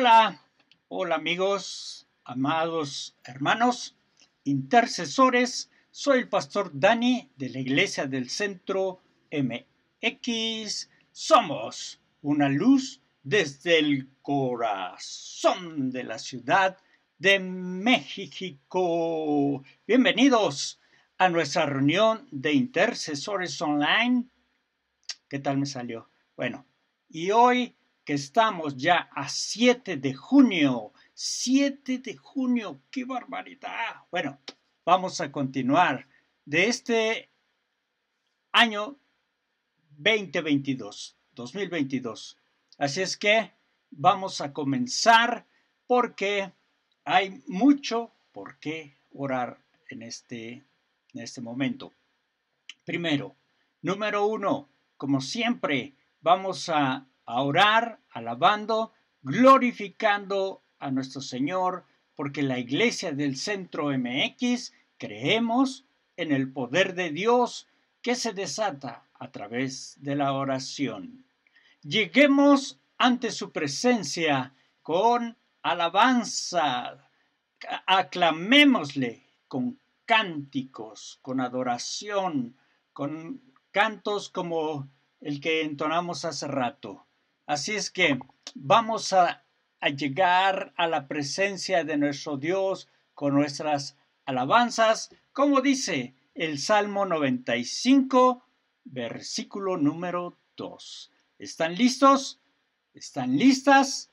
Hola, hola amigos, amados hermanos, intercesores. Soy el pastor Dani de la Iglesia del Centro MX. Somos una luz desde el corazón de la ciudad de México. Bienvenidos a nuestra reunión de intercesores online. ¿Qué tal me salió? Bueno, y hoy que estamos ya a 7 de junio. 7 de junio, qué barbaridad. Bueno, vamos a continuar de este año 2022, 2022. Así es que vamos a comenzar porque hay mucho por qué orar en este, en este momento. Primero, número uno, como siempre, vamos a a orar, alabando, glorificando a nuestro Señor, porque la Iglesia del Centro MX creemos en el poder de Dios que se desata a través de la oración. Lleguemos ante su presencia con alabanza, aclamémosle con cánticos, con adoración, con cantos como el que entonamos hace rato. Así es que vamos a, llegar a la presencia de nuestro Dios con nuestras alabanzas, como dice el Salmo 95, versículo número 2. ¿Están listos? ¿Están listas?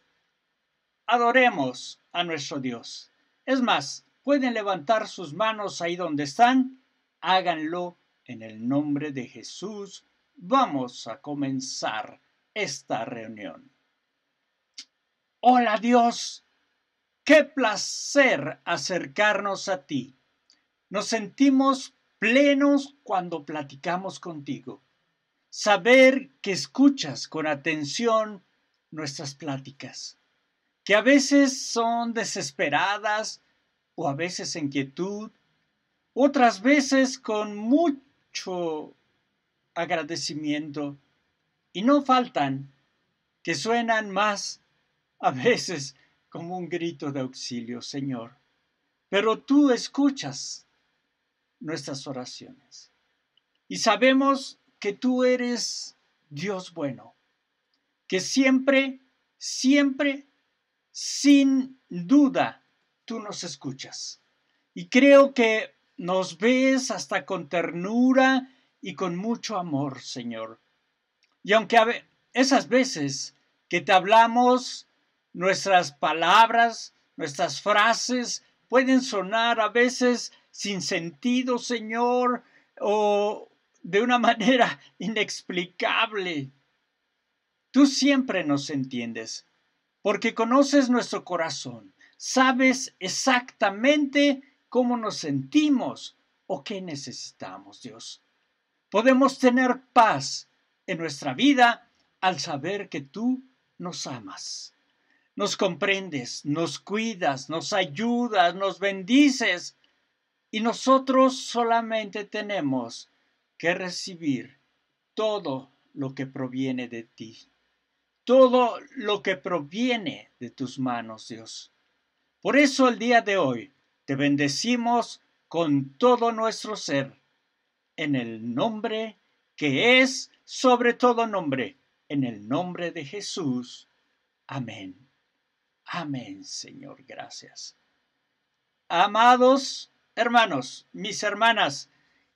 Adoremos a nuestro Dios. Es más, pueden levantar sus manos ahí donde están. Háganlo en el nombre de Jesús. Vamos a comenzar esta reunión. Hola Dios, qué placer acercarnos a ti. Nos sentimos plenos cuando platicamos contigo. Saber que escuchas con atención nuestras pláticas, que a veces son desesperadas o a veces en quietud, otras veces con mucho agradecimiento y no faltan que suenan más a veces como un grito de auxilio, Señor. Pero tú escuchas nuestras oraciones. Y sabemos que tú eres Dios bueno, que siempre, siempre, sin duda, tú nos escuchas. Y creo que nos ves hasta con ternura y con mucho amor, Señor. Y aunque esas veces que te hablamos, nuestras palabras, nuestras frases pueden sonar a veces sin sentido, Señor, o de una manera inexplicable. Tú siempre nos entiendes, porque conoces nuestro corazón, sabes exactamente cómo nos sentimos o qué necesitamos, Dios. Podemos tener paz en nuestra vida al saber que tú nos amas. Nos comprendes, nos cuidas, nos ayudas, nos bendices y nosotros solamente tenemos que recibir todo lo que proviene de ti, todo lo que proviene de tus manos, Dios. Por eso el día de hoy te bendecimos con todo nuestro ser, en el nombre de que es sobre todo nombre, en el nombre de Jesús. Amén. Amén, Señor, gracias. Amados hermanos, mis hermanas,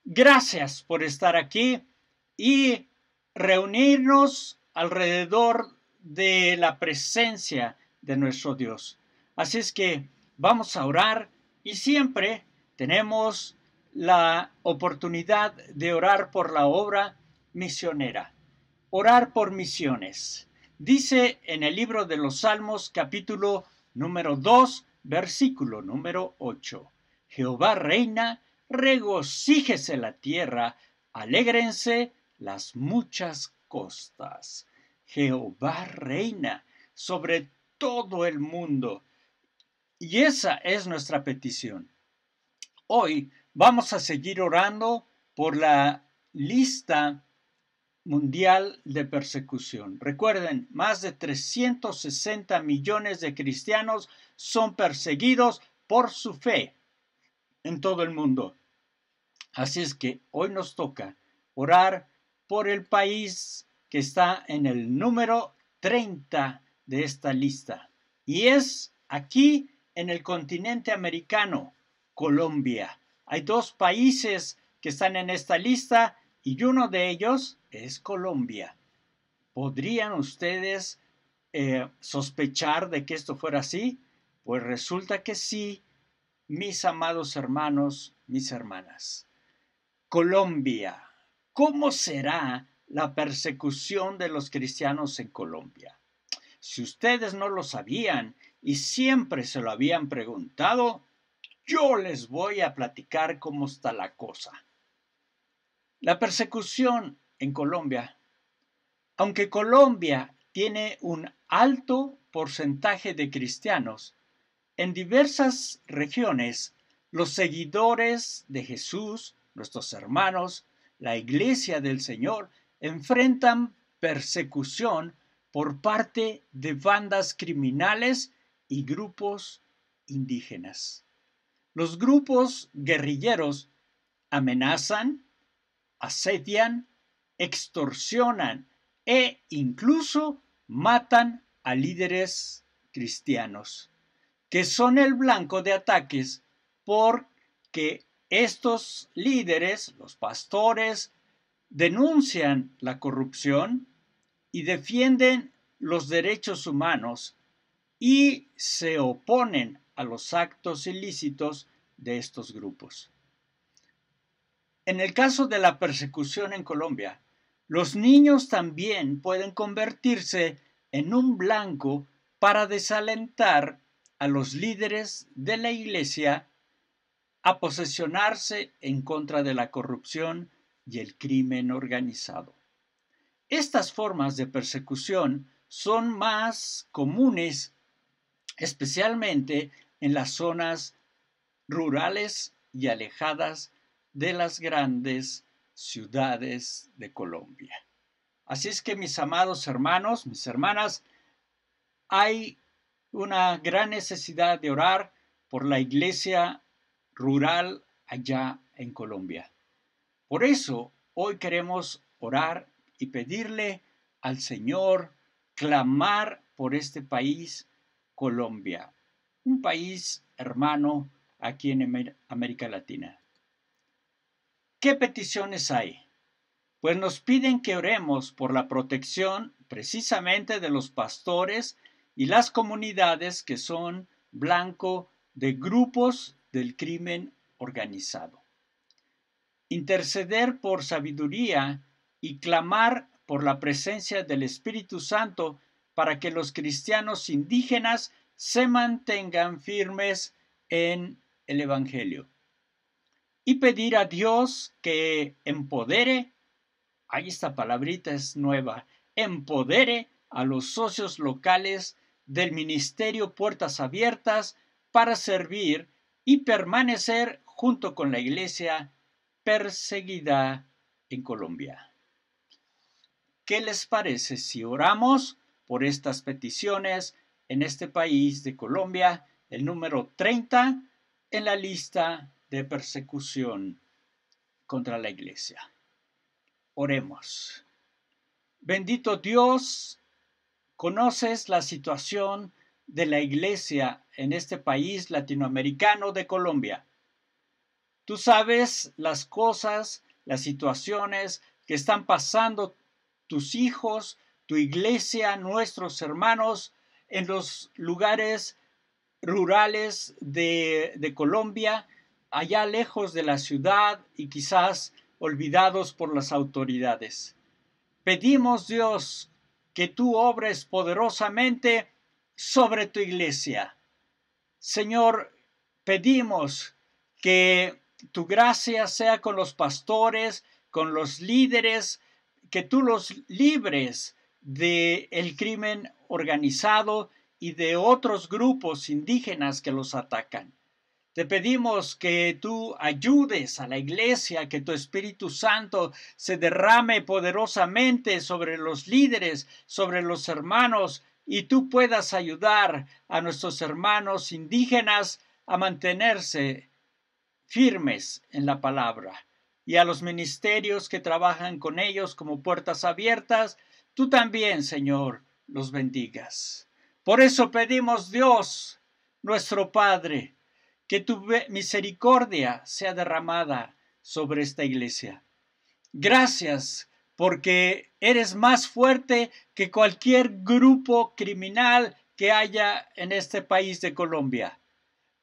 gracias por estar aquí y reunirnos alrededor de la presencia de nuestro Dios. Así es que vamos a orar y siempre tenemos la oportunidad de orar por la obra misionera, orar por misiones. Dice en el libro de los Salmos capítulo número 2, versículo número 8, Jehová reina, regocíjese la tierra, alégrense las muchas costas. Jehová reina sobre todo el mundo. Y esa es nuestra petición. Hoy Vamos a seguir orando por la lista mundial de persecución. Recuerden, más de 360 millones de cristianos son perseguidos por su fe en todo el mundo. Así es que hoy nos toca orar por el país que está en el número 30 de esta lista. Y es aquí en el continente americano, Colombia. Hay dos países que están en esta lista y uno de ellos es Colombia. ¿Podrían ustedes eh, sospechar de que esto fuera así? Pues resulta que sí, mis amados hermanos, mis hermanas. Colombia. ¿Cómo será la persecución de los cristianos en Colombia? Si ustedes no lo sabían y siempre se lo habían preguntado, yo les voy a platicar cómo está la cosa. La persecución en Colombia. Aunque Colombia tiene un alto porcentaje de cristianos, en diversas regiones los seguidores de Jesús, nuestros hermanos, la iglesia del Señor, enfrentan persecución por parte de bandas criminales y grupos indígenas. Los grupos guerrilleros amenazan, asedian, extorsionan e incluso matan a líderes cristianos, que son el blanco de ataques porque estos líderes, los pastores, denuncian la corrupción y defienden los derechos humanos y se oponen a los actos ilícitos de estos grupos. En el caso de la persecución en Colombia, los niños también pueden convertirse en un blanco para desalentar a los líderes de la Iglesia a posesionarse en contra de la corrupción y el crimen organizado. Estas formas de persecución son más comunes, especialmente en las zonas rurales y alejadas de las grandes ciudades de Colombia. Así es que mis amados hermanos, mis hermanas, hay una gran necesidad de orar por la iglesia rural allá en Colombia. Por eso hoy queremos orar y pedirle al Señor clamar por este país, Colombia, un país hermano aquí en América Latina. ¿Qué peticiones hay? Pues nos piden que oremos por la protección precisamente de los pastores y las comunidades que son blanco de grupos del crimen organizado. Interceder por sabiduría y clamar por la presencia del Espíritu Santo para que los cristianos indígenas se mantengan firmes en el Evangelio y pedir a Dios que empodere, ahí esta palabrita es nueva, empodere a los socios locales del Ministerio Puertas Abiertas para servir y permanecer junto con la iglesia perseguida en Colombia. ¿Qué les parece si oramos por estas peticiones en este país de Colombia, el número 30? en la lista de persecución contra la iglesia. Oremos. Bendito Dios, conoces la situación de la iglesia en este país latinoamericano de Colombia. Tú sabes las cosas, las situaciones que están pasando tus hijos, tu iglesia, nuestros hermanos, en los lugares rurales de, Colombia, allá lejos de la ciudad y quizás olvidados por las autoridades. Pedimos, Dios, que tú obres poderosamente sobre tu iglesia. Señor, pedimos que tu gracia sea con los pastores, con los líderes, que tú los libres del crimen organizado y de otros grupos indígenas que los atacan. Te pedimos que tú ayudes a la iglesia, que tu Espíritu Santo se derrame poderosamente sobre los líderes, sobre los hermanos, y tú puedas ayudar a nuestros hermanos indígenas a mantenerse firmes en la palabra y a los ministerios que trabajan con ellos como puertas abiertas, tú también, Señor, los bendigas. Por eso pedimos Dios, nuestro Padre, que tu misericordia sea derramada sobre esta iglesia. Gracias porque eres más fuerte que cualquier grupo criminal que haya en este país de Colombia.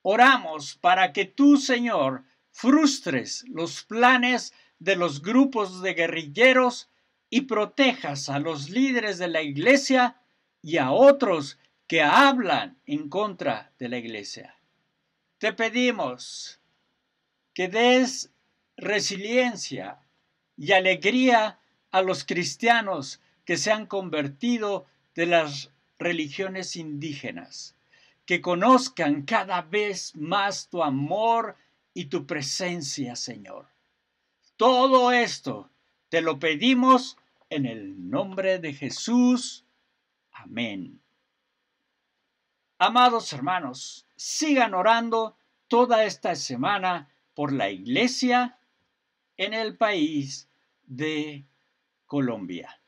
Oramos para que tú, Señor, frustres los planes de los grupos de guerrilleros y protejas a los líderes de la iglesia y a otros que hablan en contra de la iglesia. Te pedimos que des resiliencia y alegría a los cristianos que se han convertido de las religiones indígenas, que conozcan cada vez más tu amor y tu presencia, Señor. Todo esto te lo pedimos en el nombre de Jesús. Amén. Amados hermanos, sigan orando toda esta semana por la iglesia en el país de Colombia.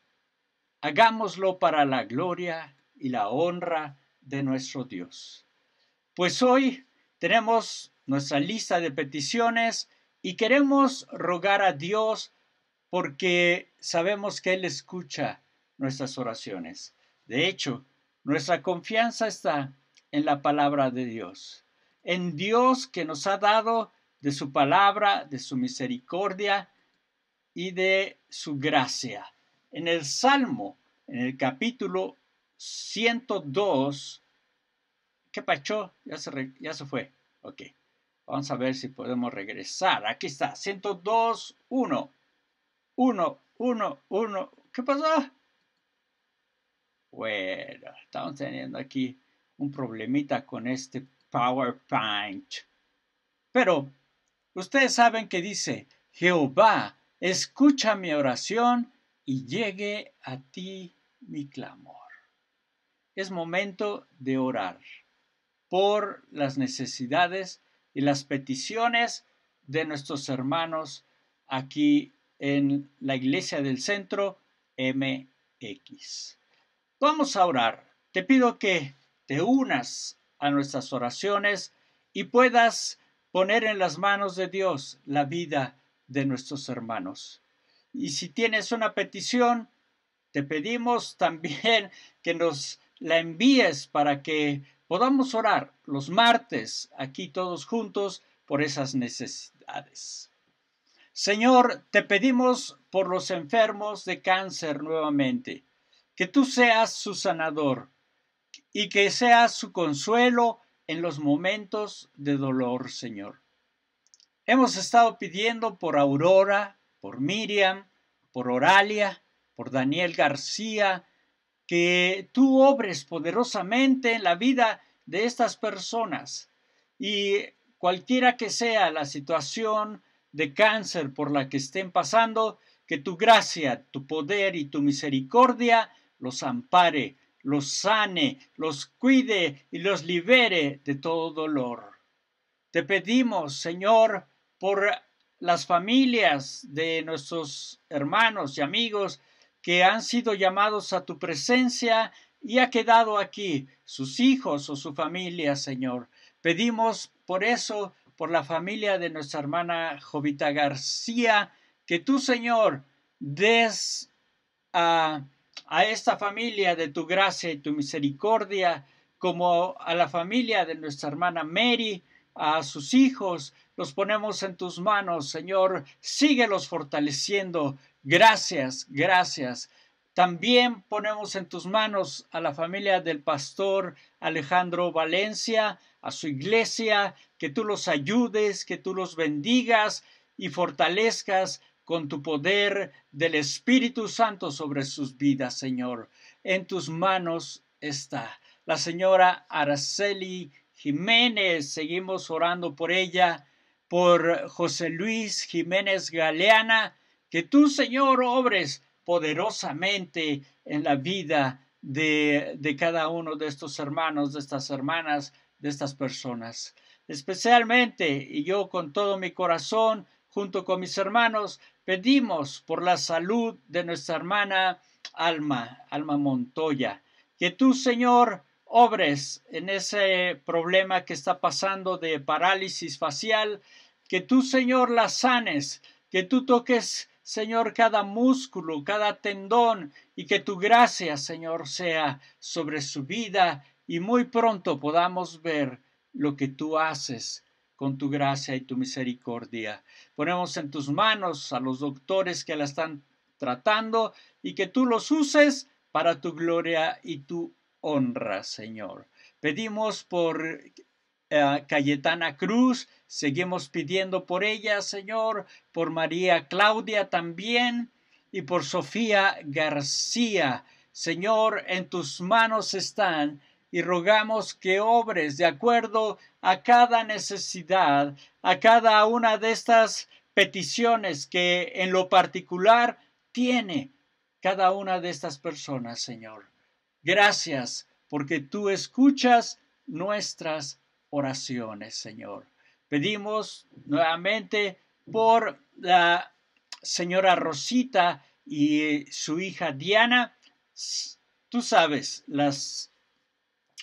Hagámoslo para la gloria y la honra de nuestro Dios. Pues hoy tenemos nuestra lista de peticiones y queremos rogar a Dios porque sabemos que Él escucha nuestras oraciones. De hecho, nuestra confianza está en la palabra de Dios, en Dios que nos ha dado de su palabra, de su misericordia y de su gracia. En el Salmo, en el capítulo 102, ¿qué pachó? Ya se, ya se fue. Ok, vamos a ver si podemos regresar. Aquí está, 102, 1, 1, 1, 1. ¿Qué pasó? Bueno, estamos teniendo aquí un problemita con este PowerPoint. Pero ustedes saben que dice, Jehová, escucha mi oración y llegue a ti mi clamor. Es momento de orar por las necesidades y las peticiones de nuestros hermanos aquí en la iglesia del centro MX. Vamos a orar. Te pido que te unas a nuestras oraciones y puedas poner en las manos de Dios la vida de nuestros hermanos. Y si tienes una petición, te pedimos también que nos la envíes para que podamos orar los martes aquí todos juntos por esas necesidades. Señor, te pedimos por los enfermos de cáncer nuevamente, que tú seas su sanador y que sea su consuelo en los momentos de dolor, Señor. Hemos estado pidiendo por Aurora, por Miriam, por Oralia, por Daniel García, que tú obres poderosamente en la vida de estas personas y cualquiera que sea la situación de cáncer por la que estén pasando, que tu gracia, tu poder y tu misericordia los ampare los sane, los cuide y los libere de todo dolor. Te pedimos, Señor, por las familias de nuestros hermanos y amigos que han sido llamados a tu presencia y ha quedado aquí sus hijos o su familia, Señor. Pedimos por eso, por la familia de nuestra hermana Jovita García, que tú, Señor, des a a esta familia de tu gracia y tu misericordia, como a la familia de nuestra hermana Mary, a sus hijos, los ponemos en tus manos, Señor, síguelos fortaleciendo. Gracias, gracias. También ponemos en tus manos a la familia del pastor Alejandro Valencia, a su iglesia, que tú los ayudes, que tú los bendigas y fortalezcas con tu poder del Espíritu Santo sobre sus vidas, Señor. En tus manos está la señora Araceli Jiménez. Seguimos orando por ella, por José Luis Jiménez Galeana. Que tú, Señor, obres poderosamente en la vida de, de, cada uno de estos hermanos, de estas hermanas, de estas personas. Especialmente, y yo con todo mi corazón, junto con mis hermanos, Pedimos por la salud de nuestra hermana Alma, Alma Montoya, que tú, Señor, obres en ese problema que está pasando de parálisis facial, que tú, Señor, la sanes, que tú toques, Señor, cada músculo, cada tendón, y que tu gracia, Señor, sea sobre su vida y muy pronto podamos ver lo que tú haces con tu gracia y tu misericordia. Ponemos en tus manos a los doctores que la están tratando y que tú los uses para tu gloria y tu honra, Señor. Pedimos por eh, Cayetana Cruz, seguimos pidiendo por ella, Señor, por María Claudia también y por Sofía García. Señor, en tus manos están y rogamos que obres de acuerdo a cada necesidad, a cada una de estas peticiones que en lo particular tiene cada una de estas personas, Señor. Gracias porque tú escuchas nuestras oraciones, Señor. Pedimos nuevamente por la señora Rosita y su hija Diana. Tú sabes las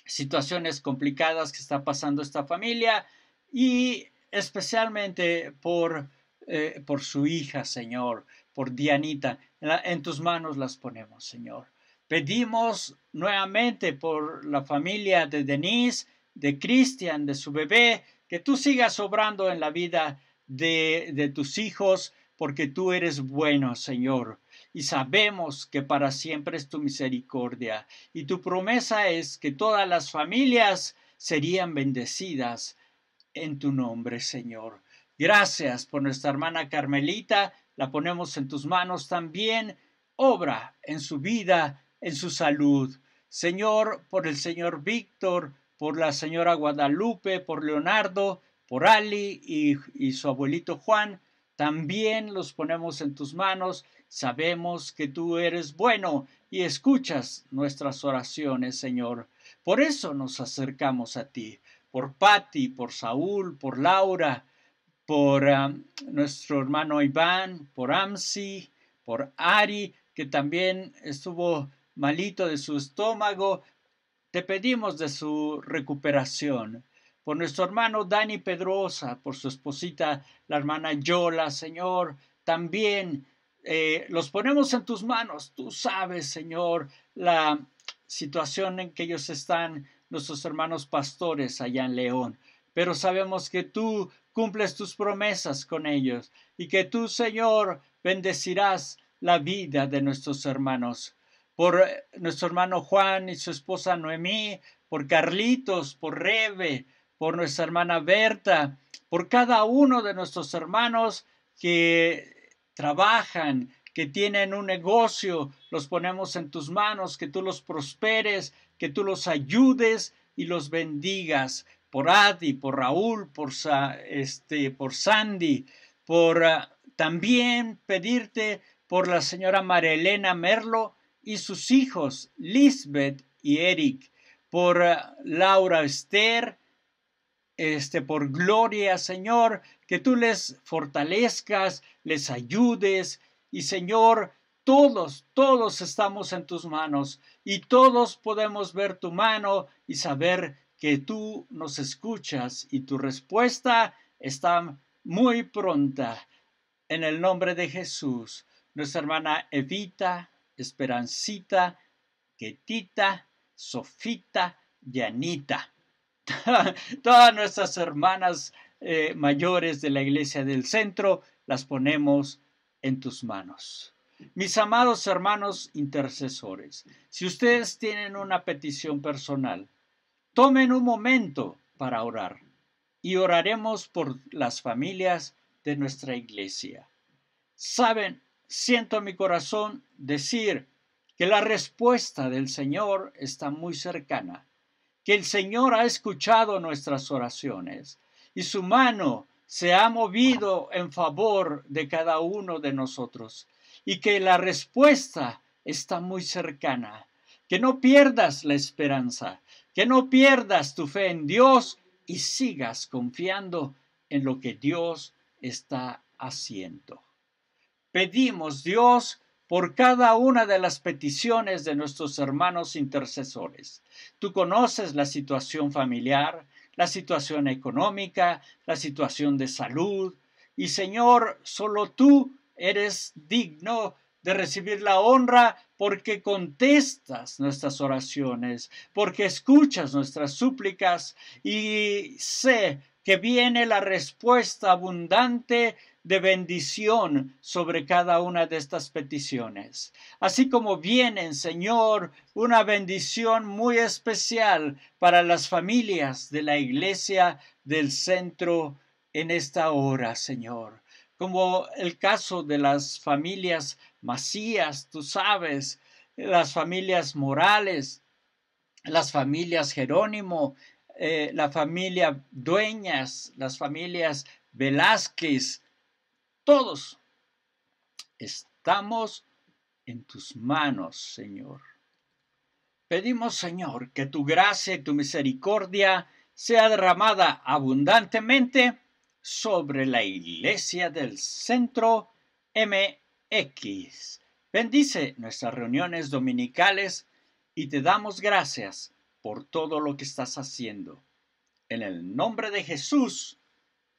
situaciones complicadas que está pasando esta familia y especialmente por, eh, por su hija, Señor, por Dianita. En, tus manos las ponemos, Señor. Pedimos nuevamente por la familia de Denise, de Cristian, de su bebé, que tú sigas obrando en la vida de, de tus hijos, porque tú eres bueno, Señor y sabemos que para siempre es tu misericordia. Y tu promesa es que todas las familias serían bendecidas en tu nombre, Señor. Gracias por nuestra hermana Carmelita, la ponemos en tus manos también. Obra en su vida, en su salud. Señor, por el señor Víctor, por la señora Guadalupe, por Leonardo, por Ali y, su abuelito Juan, también los ponemos en tus manos Sabemos que tú eres bueno y escuchas nuestras oraciones, Señor. Por eso nos acercamos a ti, por Patti, por Saúl, por Laura, por ah, nuestro hermano Iván, por Amsi, por Ari, que también estuvo malito de su estómago. Te pedimos de su recuperación. Por nuestro hermano Dani Pedrosa, por su esposita, la hermana Yola, Señor, también eh, los ponemos en tus manos. Tú sabes, Señor, la situación en que ellos están, nuestros hermanos pastores allá en León. Pero sabemos que tú cumples tus promesas con ellos y que tú, Señor, bendecirás la vida de nuestros hermanos. Por eh, nuestro hermano Juan y su esposa Noemí, por Carlitos, por Rebe, por nuestra hermana Berta, por cada uno de nuestros hermanos que trabajan, que tienen un negocio, los ponemos en tus manos, que tú los prosperes, que tú los ayudes y los bendigas. Por Adi, por Raúl, por, este, por Sandy, por ah, también pedirte por la señora Elena Merlo y sus hijos, Lisbeth y Eric, por ah, Laura Esther, este, por gloria, Señor, que tú les fortalezcas, les ayudes y, Señor, todos, todos estamos en tus manos y todos podemos ver tu mano y saber que tú nos escuchas y tu respuesta está muy pronta. En el nombre de Jesús, nuestra hermana Evita, Esperancita, Ketita, Sofita Yanita. todas nuestras hermanas eh, mayores de la iglesia del centro, las ponemos en tus manos. Mis amados hermanos intercesores, si ustedes tienen una petición personal, tomen un momento para orar y oraremos por las familias de nuestra iglesia. Saben, siento en mi corazón decir que la respuesta del Señor está muy cercana que el Señor ha escuchado nuestras oraciones y su mano se ha movido en favor de cada uno de nosotros y que la respuesta está muy cercana. Que no pierdas la esperanza, que no pierdas tu fe en Dios y sigas confiando en lo que Dios está haciendo. Pedimos, Dios, por cada una de las peticiones de nuestros hermanos intercesores. Tú conoces la situación familiar, la situación económica, la situación de salud, y Señor, solo tú eres digno de recibir la honra porque contestas nuestras oraciones, porque escuchas nuestras súplicas y sé que viene la respuesta abundante de bendición sobre cada una de estas peticiones. Así como viene, Señor, una bendición muy especial para las familias de la iglesia del centro en esta hora, Señor. Como el caso de las familias Macías, tú sabes, las familias Morales, las familias Jerónimo, eh, la familia Dueñas, las familias Velázquez, todos. Estamos en tus manos, Señor. Pedimos, Señor, que tu gracia y tu misericordia sea derramada abundantemente sobre la iglesia del centro MX. Bendice nuestras reuniones dominicales y te damos gracias por todo lo que estás haciendo. En el nombre de Jesús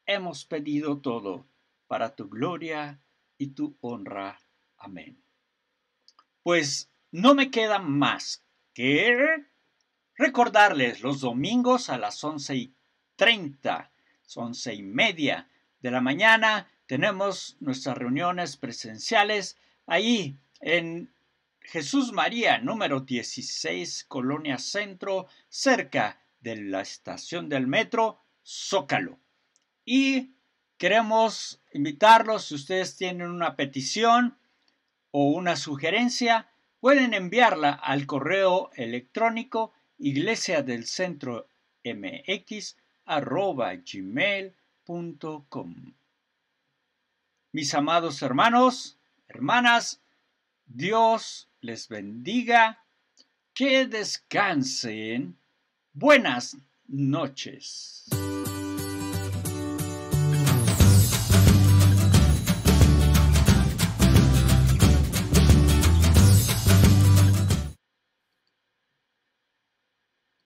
hemos pedido todo para tu gloria y tu honra. Amén. Pues no me queda más que recordarles los domingos a las once y treinta, once y media de la mañana tenemos nuestras reuniones presenciales ahí en Jesús María, número 16, Colonia Centro, cerca de la estación del metro Zócalo. Y queremos invitarlos, si ustedes tienen una petición o una sugerencia, pueden enviarla al correo electrónico iglesia del centro mx Mis amados hermanos, hermanas, Dios les bendiga, que descansen. Buenas noches.